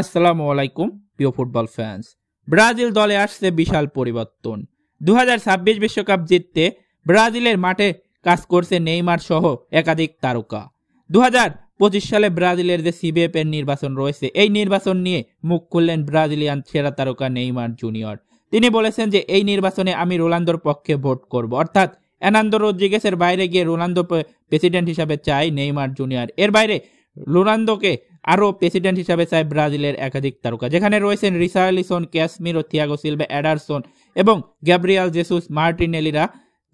আসসালামু আলাইকুম প্রিয় ফুটবল ফ্যান্স ব্রাজিল দলে আসছে বিশাল পরিবর্তন দু বিশ্বকাপ জিততে ব্রাজিলের মাঠে কাজ করছে নেইমার সহ একাধিক তারকা দু সালে ব্রাজিলের যে সিবিএফ এর নির্বাচন রয়েছে এই নির্বাচন নিয়ে মুখ খুললেন ব্রাজিলিয়ান সেরা তারকা নেইমার জুনিয়র তিনি বলেছেন যে এই নির্বাচনে আমি রোলান্দোর পক্ষে ভোট করব অর্থাৎ এনান্দো রোদ্রিগেসের বাইরে গিয়ে রোনান্দো প্রেসিডেন্ট হিসাবে চাই নেইমার জুনিয়র এর বাইরে রোনান্দোকে আরও প্রেসিডেন্ট হিসাবে চায় ব্রাজিলের একাধিক তারকা যেখানে রয়েছেন রিসার্লিসন ও থিয়াগো সিলভা অ্যাডারসন এবং গ্যাব্রিয়াল জেসুস মার্টিনেলিরা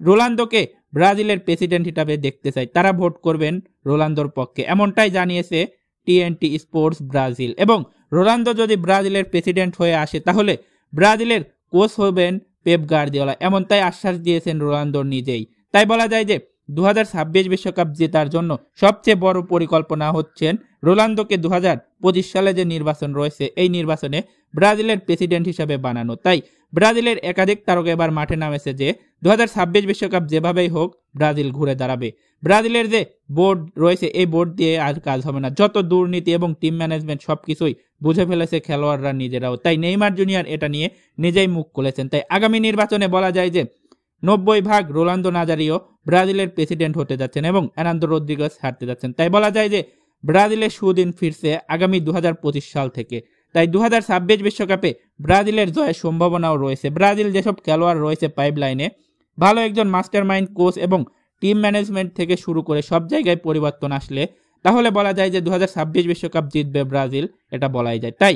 রোলান্দোকে ব্রাজিলের প্রেসিডেন্ট হিসাবে দেখতে চায় তারা ভোট করবেন রোলান্দোর পক্ষে এমনটাই জানিয়েছে টিএনটি স্পোর্টস ব্রাজিল এবং রোনালদো যদি ব্রাজিলের প্রেসিডেন্ট হয়ে আসে তাহলে ব্রাজিলের কোচ হবেন পেপ গার্দিওলা এমনটাই আশ্বাস দিয়েছেন রোনালদো নিজেই তাই বলা যায় যে দু ছাব্বিশ বিশ্বকাপ জেতার জন্য সবচেয়ে বড় পরিকল্পনা হচ্ছেন রোনালদোকে দু পঁচিশ সালে যে নির্বাচন রয়েছে এই নির্বাচনে ব্রাজিলের প্রেসিডেন্ট হিসাবে বানানো তাই ব্রাজিলের একাধিক তারকা এবার মাঠে নামেছে যে দু ছাব্বিশ বিশ্বকাপ যেভাবেই হোক ব্রাজিল ঘুরে দাঁড়াবে ব্রাজিলের যে বোর্ড রয়েছে এই বোর্ড দিয়ে আর কাজ হবে না যত দুর্নীতি এবং টিম ম্যানেজমেন্ট সব কিছুই বুঝে ফেলেছে খেলোয়াড়রা নিজেরাও তাই নেইমার জুনিয়র এটা নিয়ে নিজেই মুখ খুলেছেন তাই আগামী নির্বাচনে বলা যায় যে নব্বই ভাগ রোলান্দো নাজারিও ব্রাজিলের প্রেসিডেন্ট হতে যাচ্ছেন এবং এনান্দো রদ্রিগস হারতে যাচ্ছেন তাই বলা যায় যে ব্রাজিলের সুদিন ফিরছে আগামী দু সাল থেকে তাই দু বিশ্বকাপে ব্রাজিলের জয়ের সম্ভাবনাও রয়েছে ব্রাজিল যেসব খেলোয়াড় রয়েছে পাইপ লাইনে ভালো একজন মাস্টার মাইন্ড কোচ এবং টিম ম্যানেজমেন্ট থেকে শুরু করে সব জায়গায় পরিবর্তন আসলে তাহলে বলা যায় যে দু বিশ্বকাপ জিতবে ব্রাজিল এটা বলাই যায় তাই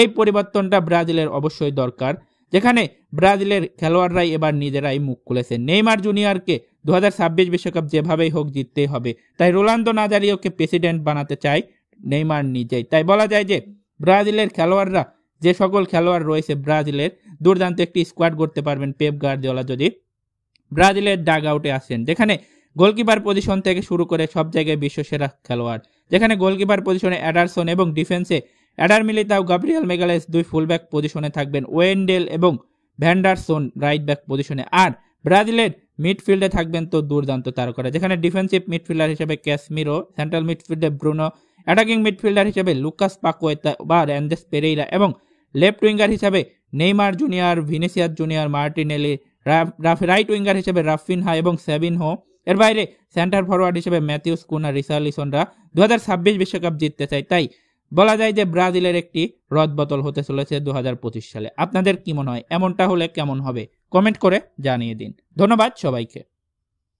এই পরিবর্তনটা ব্রাজিলের অবশ্যই দরকার যেখানে ব্রাজিলের খেলোয়াড়রাই এবার নিজেরাই মুখ খুলেছেন নেইমার জুনিয়রকে দু হাজার ছাব্বিশ বিশ্বকাপ যেভাবেই হোক জিততেই হবে তাই রোনালদো নাজারিওকে প্রেসিডেন্ট বানাতে চায় নেইমার নিজেই তাই বলা যায় যে ব্রাজিলের খেলোয়াড়রা যে সকল খেলোয়াড় রয়েছে ব্রাজিলের দুর্দান্ত একটি স্কোয়াড করতে পারবেন পেপ গার্দিওলা যদি ব্রাজিলের ডাগ আউটে আসেন যেখানে গোলকিপার পজিশন থেকে শুরু করে সব জায়গায় বিশ্বসেরা খেলোয়াড় যেখানে গোলকিপার পজিশনে অ্যাডারসন এবং ডিফেন্সে অ্যাডার তাও গাব্রিয়াল মেগালেস দুই ফুলব্যাক পজিশনে থাকবেন ওয়েন্ডেল এবং ভ্যান্ডারসন রাইট ব্যাক পজিশনে আর ব্রাজিলের মিডফিল্ডে থাকবেন তো দুর্দান্ত তারকারা যেখানে ডিফেন্সিভ মিডফিল্ডার হিসেবে ক্যাশমিরো সেন্ট্রাল মিডফিল্ডে ব্রুনো অ্যাটাকিং মিডফিল্ডার হিসেবে লুকাস পাকোয়েতা বা র্যান্ডেস পেরেইরা এবং লেফট উইঙ্গার হিসাবে Neymar junior Vinicius junior Martinelli right winger হিসেবে রাফিন হা এবং সেভিন হো এর বাইরে সেন্টার ফরওয়ার্ড হিসেবে ম্যাথিউস কুনা রিসালিসনরা দু হাজার ছাব্বিশ বিশ্বকাপ জিততে চায় তাই বলা যায় যে ব্রাজিলের একটি রদ বোতল হতে চলেছে দু সালে আপনাদের কি মনে হয় এমনটা হলে কেমন হবে কমেন্ট করে জানিয়ে দিন ধন্যবাদ সবাইকে